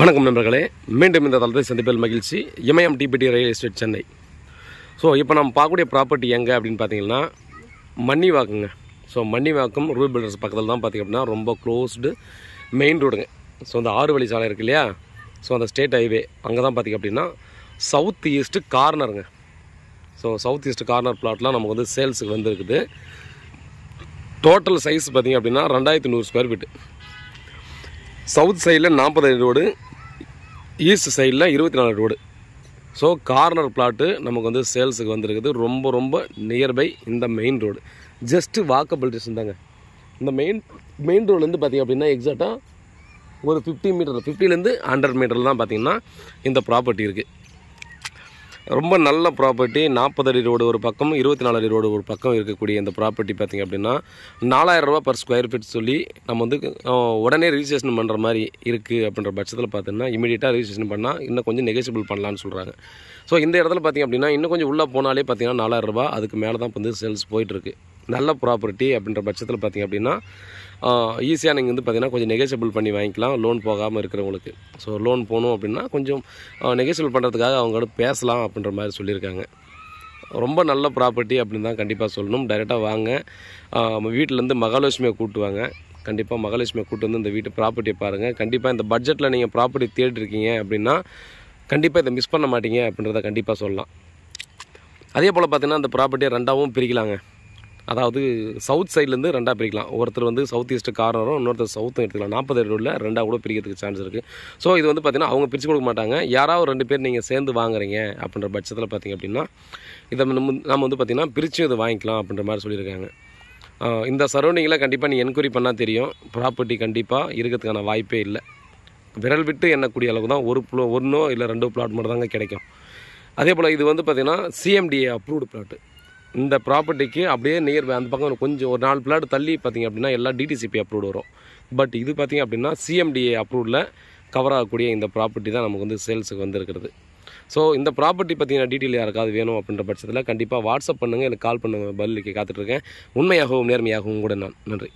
வணக்கம் நண்பர்களே மீண்டும் இந்த தளத்தை சந்திப்பில் மகிழ்ச்சி இமயம் டிபிடி ரயில் எஸ்டேட் சென்னை ஸோ இப்போ நம்ம பார்க்கக்கூடிய ப்ராப்பர்ட்டி எங்கே அப்படின்னு பார்த்தீங்கன்னா மன்னிவாக்குங்க ஸோ வாக்கும் ரூல் பில்டர்ஸ் பக்கத்தில் தான் பார்த்திங்க அப்படின்னா ரொம்ப க்ளோஸ்டு மெயின் ரோடுங்க ஸோ அந்த ஆறு வழி சாலை இருக்கு இல்லையா ஸோ அந்த ஸ்டேட் ஹைவே அங்கே தான் பார்த்திங்க அப்படின்னா சவுத் ஈஸ்ட்டு கார்னருங்க ஸோ சவுத் ஈஸ்ட் கார்னர் பிளாட்லாம் நமக்கு வந்து சேல்ஸுக்கு வந்துருக்குது டோட்டல் சைஸ் பார்த்திங்க அப்படின்னா ரெண்டாயிரத்தி நூறு ஸ்கொயர் ஃபீட்டு சவுத் சைடில் நாற்பத்தஞ்சு ரோடு ஈஸ்ட் சைடில் இருபத்தி நாலு ரோடு ஸோ கார்னர் பிளாட்டு நமக்கு வந்து சேல்ஸுக்கு வந்துருக்குது ரொம்ப ரொம்ப நியர்பை இந்த main road just walkable distance தாங்க இந்த மெயின் மெயின் ரோடுலேருந்து பார்த்திங்க அப்படின்னா எக்ஸாக்டாக ஒரு ஃபிஃப்டி மீட்டர் ஃபிஃப்டிலேருந்து ஹண்ட்ரட் மீட்டர்லாம் பார்த்திங்கன்னா இந்த ப்ராப்பர்ட்டி இருக்குது ரொம்ப நல்ல ப்ராப்பர்ட்டி நாற்பது அடி ரோடு ஒரு பக்கம் இருபத்தி நாலு அடி ரோடு ஒரு பக்கம் இருக்கக்கூடிய இந்த ப்ராப்பர்ட்டி பார்த்திங்க அப்படின்னா நாலாயிரரூபா பர் ஸ்கொயர் ஃபீட் சொல்லி நம்ம வந்து உடனே ரிஜிஸ்ட்ரேஷன் பண்ணுற மாதிரி இருக்குது அப்படின்ற பட்சத்தில் பார்த்தீங்கன்னா இமீடியட்டாக ரிஜிஸ்ட்ரேஷன் பண்ணால் இன்னும் கொஞ்சம் நெகசிபிள் பண்ணலான்னு சொல்கிறாங்க ஸோ இந்த இடத்துல பார்த்திங்க அப்படின்னா இன்னும் கொஞ்சம் உள்ளே போனாலே பார்த்திங்கன்னா நாலாயிரரூபா அதுக்கு மேலே தான் வந்து சேல்ஸ் போயிட்டுருக்கு நல்ல ப்ராப்பர்ட்டி அப்படின்ற பட்சத்தில் பார்த்திங்க அப்படின்னா ஈஸியாக நீங்கள் வந்து பார்த்திங்கன்னா கொஞ்சம் நெகோசியபிள் பண்ணி வாங்கிக்கலாம் லோன் போகாமல் இருக்கிறவங்களுக்கு ஸோ லோன் போகணும் அப்படின்னா கொஞ்சம் நெகோசியபிள் பண்ணுறதுக்காக அவங்களோட பேசலாம் அப்படின்ற மாதிரி சொல்லியிருக்காங்க ரொம்ப நல்ல ப்ராப்பர்ட்டி அப்படின்னு தான் கண்டிப்பாக சொல்லணும் டைரெக்டாக வாங்க வீட்டிலேருந்து மகாலட்சுமியை கூட்டுவாங்க கண்டிப்பாக மகாலட்சுமியை கூட்டு வந்து இந்த வீட்டு ப்ராப்பர்ட்டியை பாருங்கள் கண்டிப்பாக இந்த பட்ஜெட்டில் நீங்கள் ப்ராப்பர்ட்டி தேடிருக்கீங்க அப்படின்னா கண்டிப்பாக இதை மிஸ் பண்ண மாட்டீங்க அப்படின்றத கண்டிப்பாக சொல்லலாம் அதே போல் பார்த்திங்கன்னா அந்த ப்ராப்பர்ட்டியை ரெண்டாகவும் பிரிக்கலாங்க அதாவது சவுத் சைட்லேருந்து ரெண்டாக பிரிக்கலாம் ஒருத்தர் வந்து சவுத் ஈஸ்ட்டு கார்னரும் இன்னொருத்தர் சவுத்தும் எடுத்துக்கலாம் நாற்பது ரோடில் ரெண்டாக கூட பிரிக்கிறதுக்கு சான்ஸ் இருக்குது ஸோ இது வந்து பார்த்திங்கன்னா அவங்க பிரித்து கொடுக்க மாட்டாங்க யாராவது ரெண்டு பேர் நீங்கள் சேர்ந்து வாங்குறீங்க அப்படின்ற பட்சத்தில் பார்த்திங்க அப்படின்னா இதை நம்ம வந்து பார்த்திங்கன்னா பிரித்து இதை வாங்கிக்கலாம் அப்படின்ற மாதிரி சொல்லியிருக்காங்க இந்த சரௌண்டிங்கில் கண்டிப்பாக நீங்கள் என்கொயரி பண்ணால் தெரியும் ப்ராப்பர்ட்டி கண்டிப்பாக இருக்கிறதுக்கான வாய்ப்பே இல்லை விரல் விட்டு எண்ணக்கூடிய அளவுக்கு தான் ஒரு ப்ளோ ஒன்றோ இல்லை ரெண்டோ பிளாட் மட்டும் தாங்க கிடைக்கும் அதே போல் இது வந்து பார்த்திங்கன்னா சிஎம்டிஏ அப்ரூவ்டு பிளாட்டு இந்த ப்ராப்பர்ட்டிக்கு அப்படியே நியர் அந்த பக்கம் கொஞ்சம் ஒரு நாலு பிளாட் தள்ளி பார்த்திங்க அப்படின்னா எல்லாம் டிடிசிபி அப்ரூவ்டு வரும் பட் இது பார்த்திங்க அப்படின்னா சிஎம்டிஏ அப்ரூவ்டில் கவர் ஆகக்கூடிய இந்த ப்ராப்பர்ட்டி தான் நமக்கு வந்து சேல்ஸுக்கு வந்துருக்கிறது ஸோ இந்த ப்ராப்பர்ட்டி பார்த்தீங்கன்னா டீட்டெயில் யாருக்காவது வேணும் அப்படின்ற பட்சத்தில் கண்டிப்பாக வாட்ஸ்அப் பண்ணுங்கள் எனக்கு கால் பண்ணுங்கள் பதிலுக்கு காத்துட்ருக்கேன் உண்மையாகவும் நேர்மையாகவும் கூட நான் நன்றி